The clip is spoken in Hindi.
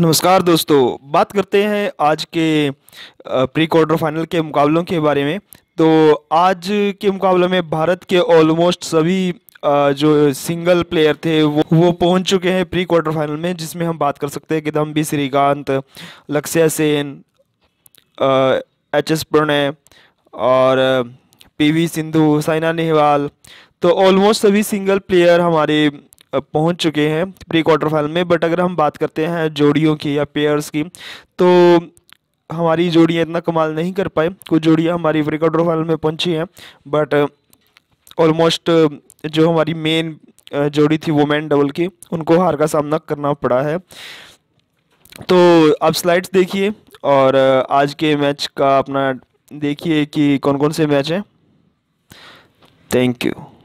नमस्कार दोस्तों बात करते हैं आज के प्री क्वार्टर फाइनल के मुकाबलों के बारे में तो आज के मुकाबले में भारत के ऑलमोस्ट सभी जो सिंगल प्लेयर थे वो वो पहुंच चुके हैं प्री क्वार्टर फाइनल में जिसमें हम बात कर सकते हैं किदम्बी श्रीकांत लक्ष्य सेन एच एस प्रणय और पीवी सिंधु साइना नेहवाल तो ऑलमोस्ट सभी सिंगल प्लेयर हमारे पहुंच चुके हैं प्री क्वार्टर फाइनल में बट अगर हम बात करते हैं जोड़ियों की या पेयर्स की तो हमारी जोड़ियाँ इतना कमाल नहीं कर पाए कुछ जोड़ियाँ हमारी प्री क्वार्टर फाइनल में पहुंची हैं बट ऑलमोस्ट जो हमारी मेन जोड़ी थी वोमेन डबल की उनको हार का सामना करना पड़ा है तो आप स्लाइड्स देखिए और आज के मैच का अपना देखिए कि कौन कौन से मैच हैं थैंक यू